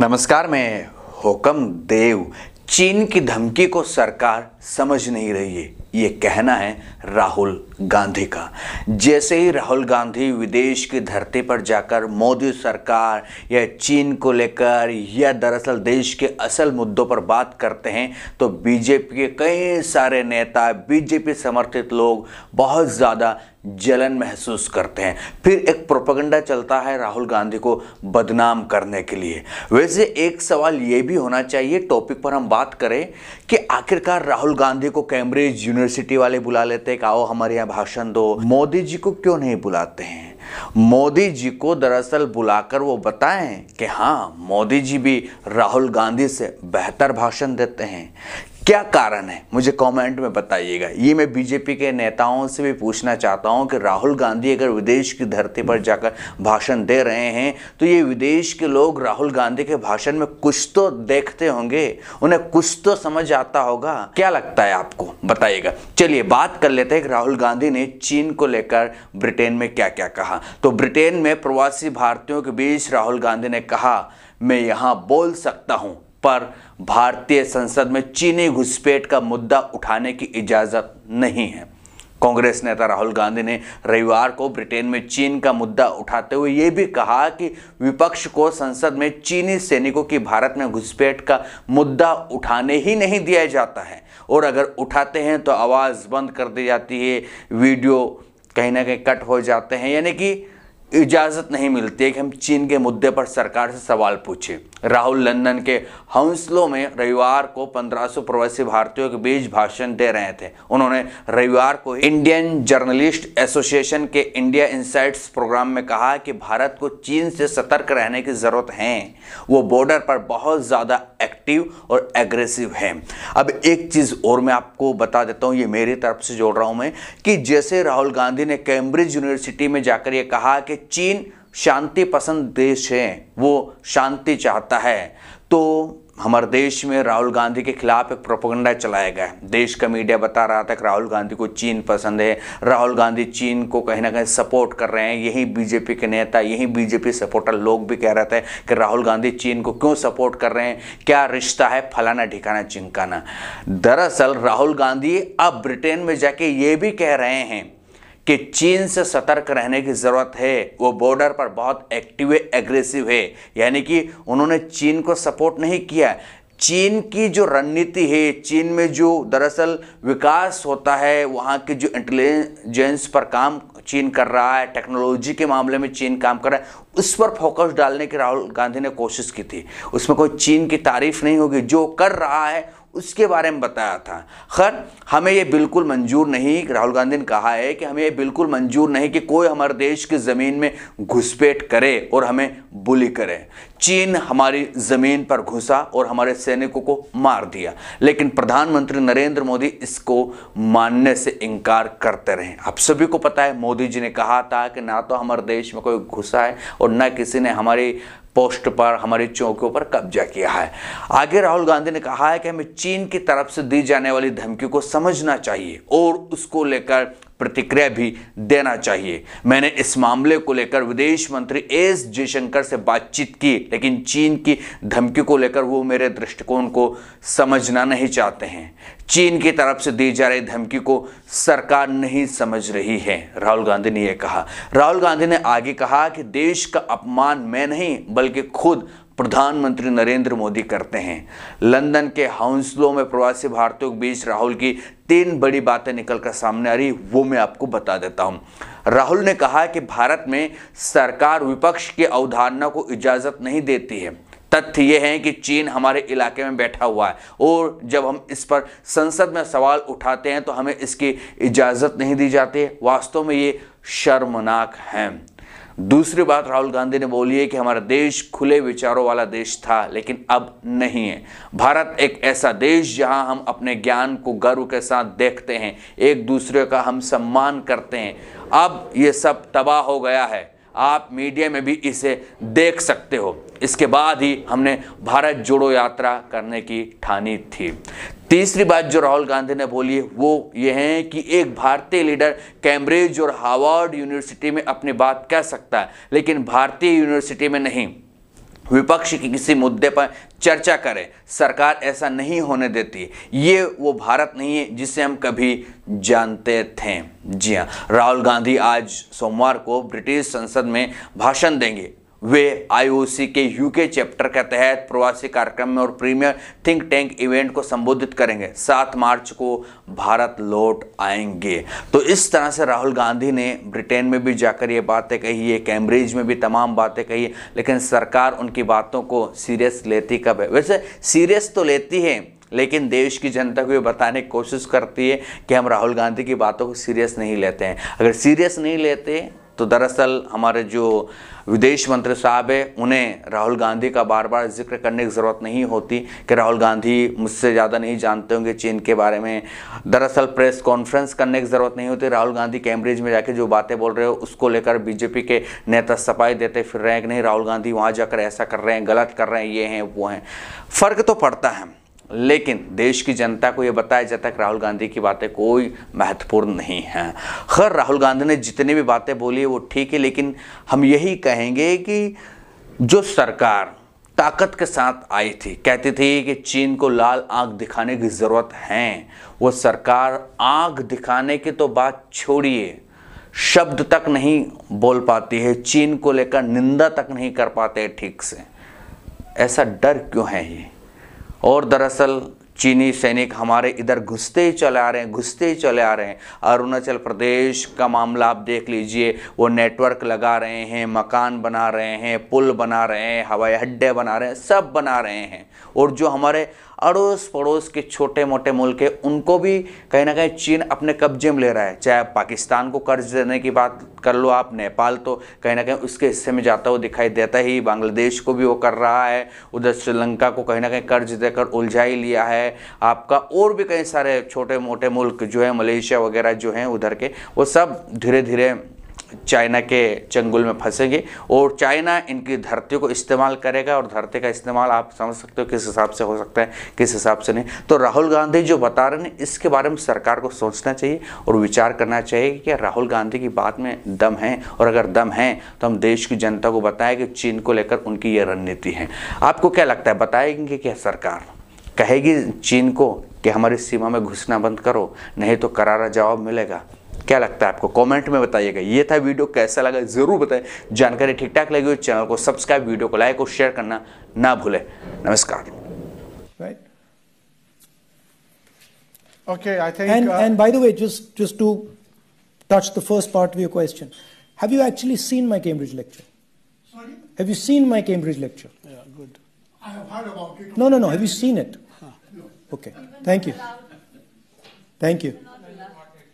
नमस्कार मैं हुक्म देव चीन की धमकी को सरकार समझ नहीं रही है ये कहना है राहुल गांधी का जैसे ही राहुल गांधी विदेश की धरती पर जाकर मोदी सरकार या चीन को लेकर या दरअसल देश के असल मुद्दों पर बात करते हैं तो बीजेपी के कई सारे नेता बीजेपी समर्थित लोग बहुत ज़्यादा जलन महसूस करते हैं फिर एक प्रोपगंडा चलता है राहुल गांधी को बदनाम करने के लिए वैसे एक सवाल ये भी होना चाहिए टॉपिक पर हम बात करें कि आखिरकार राहुल गांधी को कैम्ब्रिज यूनिवर्सिटी यूनिवर्सिटी वाले बुला लेते हैं आओ हमारे यहाँ भाषण दो मोदी जी को क्यों नहीं बुलाते हैं मोदी जी को दरअसल बुलाकर वो बताएं कि हाँ मोदी जी भी राहुल गांधी से बेहतर भाषण देते हैं क्या कारण है मुझे कमेंट में बताइएगा ये मैं बीजेपी के नेताओं से भी पूछना चाहता हूँ कि राहुल गांधी अगर विदेश की धरती पर जाकर भाषण दे रहे हैं तो ये विदेश के लोग राहुल गांधी के भाषण में कुछ तो देखते होंगे उन्हें कुछ तो समझ आता होगा क्या लगता है आपको बताइएगा चलिए बात कर लेते हैं कि राहुल गांधी ने चीन को लेकर ब्रिटेन में क्या क्या कहा तो ब्रिटेन में प्रवासी भारतीयों के बीच राहुल गांधी ने कहा मैं यहाँ बोल सकता हूँ पर भारतीय संसद में चीनी घुसपैठ का मुद्दा उठाने की इजाज़त नहीं है कांग्रेस नेता राहुल गांधी ने रविवार को ब्रिटेन में चीन का मुद्दा उठाते हुए ये भी कहा कि विपक्ष को संसद में चीनी सैनिकों की भारत में घुसपैठ का मुद्दा उठाने ही नहीं दिया जाता है और अगर उठाते हैं तो आवाज़ बंद कर दी जाती है वीडियो कहीं ना कहीं कट हो जाते हैं यानी कि इजाज़त नहीं मिलती कि हम चीन के मुद्दे पर सरकार से सवाल पूछे राहुल लंदन के हाउसलो में रविवार को 1500 प्रवासी भारतीयों के बीच भाषण दे रहे थे उन्होंने रविवार को इंडियन जर्नलिस्ट एसोसिएशन के इंडिया इंसाइट्स प्रोग्राम में कहा कि भारत को चीन से सतर्क रहने की ज़रूरत है वो बॉर्डर पर बहुत ज़्यादा एक्टिव और एग्रेसिव है अब एक चीज़ और मैं आपको बता देता हूं ये मेरी तरफ से जोड़ रहा हूं मैं कि जैसे राहुल गांधी ने कैम्ब्रिज यूनिवर्सिटी में जाकर यह कहा कि चीन शांति पसंद देश है वो शांति चाहता है तो हमारे देश में राहुल गांधी के खिलाफ एक प्रोपोगंडा चलाया गया है देश का मीडिया बता रहा था कि राहुल गांधी को चीन पसंद है राहुल गांधी चीन को कहीं ना कहीं सपोर्ट कर रहे हैं यही बीजेपी के नेता यही बीजेपी सपोर्टर लोग भी कह रहे थे कि राहुल गांधी चीन को क्यों सपोर्ट कर रहे हैं क्या रिश्ता है फलाना ढिकाना चिंकाना दरअसल राहुल गांधी अब ब्रिटेन में जाके ये भी कह रहे हैं कि चीन से सतर्क रहने की ज़रूरत है वो बॉर्डर पर बहुत एक्टिव एग्रेसिव है यानी कि उन्होंने चीन को सपोर्ट नहीं किया चीन की जो रणनीति है चीन में जो दरअसल विकास होता है वहाँ के जो इंटेलिजेंस पर काम चीन कर रहा है टेक्नोलॉजी के मामले में चीन काम कर रहा है उस पर फोकस डालने की राहुल गांधी ने कोशिश की थी उसमें कोई चीन की तारीफ नहीं होगी जो कर रहा है उसके बारे में बताया था खैर हमें ये बिल्कुल मंजूर नहीं राहुल गांधी ने कहा है कि हमें ये बिल्कुल मंजूर नहीं कि कोई हमारे देश की ज़मीन में घुसपैठ करे और हमें बुली करे चीन हमारी ज़मीन पर घुसा और हमारे सैनिकों को मार दिया लेकिन प्रधानमंत्री नरेंद्र मोदी इसको मानने से इनकार करते रहे आप सभी को पता है मोदी जी ने कहा था कि ना तो हमारे देश में कोई घुसा है और ना किसी ने हमारी पोस्ट पर हमारी चौकियों पर कब्जा किया है आगे राहुल गांधी ने कहा है कि हमें चीन की तरफ से दी जाने वाली धमकी को समझना चाहिए और उसको लेकर प्रतिक्रिया भी देना चाहिए मैंने इस मामले को लेकर विदेश मंत्री एस जयशंकर से बातचीत की लेकिन चीन की धमकी को लेकर वो मेरे दृष्टिकोण को समझना नहीं चाहते हैं चीन की तरफ से दी जा रही धमकी को सरकार नहीं समझ रही है राहुल गांधी ने यह कहा राहुल गांधी ने आगे कहा कि देश का अपमान मैं नहीं बल्कि खुद प्रधानमंत्री नरेंद्र मोदी करते हैं लंदन के हाउंसलो में प्रवासी भारतीयों के बीच राहुल की तीन बड़ी बातें निकल कर सामने आ रही वो मैं आपको बता देता हूँ राहुल ने कहा कि भारत में सरकार विपक्ष की अवधारणा को इजाज़त नहीं देती है तथ्य यह है कि चीन हमारे इलाके में बैठा हुआ है और जब हम इस पर संसद में सवाल उठाते हैं तो हमें इसकी इजाज़त नहीं दी जाती वास्तव में ये शर्मनाक हैं दूसरी बात राहुल गांधी ने बोली है कि हमारा देश खुले विचारों वाला देश था लेकिन अब नहीं है भारत एक ऐसा देश जहां हम अपने ज्ञान को गर्व के साथ देखते हैं एक दूसरे का हम सम्मान करते हैं अब ये सब तबाह हो गया है आप मीडिया में भी इसे देख सकते हो इसके बाद ही हमने भारत जोड़ो यात्रा करने की ठानी थी तीसरी बात जो राहुल गांधी ने बोली वो ये है कि एक भारतीय लीडर कैम्ब्रिज और हार्वर्ड यूनिवर्सिटी में अपनी बात कह सकता है लेकिन भारतीय यूनिवर्सिटी में नहीं विपक्ष के किसी मुद्दे पर चर्चा करें सरकार ऐसा नहीं होने देती ये वो भारत नहीं है जिसे हम कभी जानते थे जी हाँ राहुल गांधी आज सोमवार को ब्रिटिश संसद में भाषण देंगे वे आईओसी के यूके चैप्टर के तहत प्रवासी कार्यक्रम में और प्रीमियर थिंक टैंक इवेंट को संबोधित करेंगे सात मार्च को भारत लौट आएंगे तो इस तरह से राहुल गांधी ने ब्रिटेन में भी जाकर ये बातें कही है कैम्ब्रिज में भी तमाम बातें कही लेकिन सरकार उनकी बातों को सीरियस लेती कब है वैसे सीरियस तो लेती है लेकिन देश की जनता को ये बताने की कोशिश करती है कि हम राहुल गांधी की बातों को सीरियस नहीं लेते हैं अगर सीरियस नहीं लेते तो दरअसल हमारे जो विदेश मंत्री साहब है उन्हें राहुल गांधी का बार बार जिक्र करने की ज़रूरत नहीं होती कि राहुल गांधी मुझसे ज़्यादा नहीं जानते होंगे चीन के बारे में दरअसल प्रेस कॉन्फ्रेंस करने की ज़रूरत नहीं होती राहुल गांधी कैम्ब्रिज में जाके जो बातें बोल रहे हो उसको लेकर बीजेपी के नेता सफाई देते फिर रहे हैं कि नहीं राहुल गांधी वहाँ जाकर ऐसा कर रहे हैं गलत कर रहे हैं ये हैं वो हैं फ़र्क तो पड़ता है लेकिन देश की जनता को यह बताया जाता है कि राहुल गांधी की बातें कोई महत्वपूर्ण नहीं हैं खैर राहुल गांधी ने जितनी भी बातें बोली वो ठीक है लेकिन हम यही कहेंगे कि जो सरकार ताकत के साथ आई थी कहती थी कि चीन को लाल आंख दिखाने की ज़रूरत है वो सरकार आंख दिखाने की तो बात छोड़िए शब्द तक नहीं बोल पाती है चीन को लेकर निंदा तक नहीं कर पाते ठीक से ऐसा डर क्यों है ये और दरअसल चीनी सैनिक हमारे इधर घुसते ही चले आ रहे हैं घुसते ही चले आ रहे हैं अरुणाचल प्रदेश का मामला आप देख लीजिए वो नेटवर्क लगा रहे हैं मकान बना रहे हैं पुल बना रहे हैं हवाई अड्डे बना रहे हैं सब बना रहे हैं और जो हमारे अड़ोस पड़ोस के छोटे मोटे मुल्क है उनको भी कहीं ना कहीं चीन अपने कब्जे में ले रहा है चाहे पाकिस्तान को कर्ज देने की बात कर लो आप नेपाल तो कहीं ना कहीं उसके हिस्से में जाता हुआ दिखाई देता ही बांग्लादेश को भी वो कर रहा है उधर श्रीलंका को कहीं ना कहीं कर्ज देकर उलझा ही लिया है आपका और भी कई सारे छोटे मोटे मुल्क जो है मलेशिया वगैरह जो हैं उधर के वो सब धीरे धीरे चाइना के चंगुल में फंसेंगे और चाइना इनकी धरती को इस्तेमाल करेगा और धरती का इस्तेमाल आप समझ सकते हो किस हिसाब से हो सकता है किस हिसाब से नहीं तो राहुल गांधी जो बता रहे हैं इसके बारे में सरकार को सोचना चाहिए और विचार करना चाहिए कि क्या राहुल गांधी की बात में दम है और अगर दम है तो हम देश की जनता को बताएं कि चीन को लेकर उनकी ये रणनीति है आपको क्या लगता है बताएंगे क्या सरकार कहेगी चीन को कि हमारी सीमा में घुसना बंद करो नहीं तो करारा जवाब मिलेगा क्या लगता है आपको कमेंट में बताइएगा ये था वीडियो कैसा लगा ज़रूर बताएं जानकारी ठीक ठाक लगी हो चैनल को सब्सक्राइब वीडियो को लाइक और शेयर करना ना भूलें नमस्कार right okay i think and, uh, and by the way just just to touch the first part of your question have you actually seen my cambridge lecture sorry have you seen my cambridge lecture yeah good i have heard about it no no no have you seen it huh. no. okay thank you thank you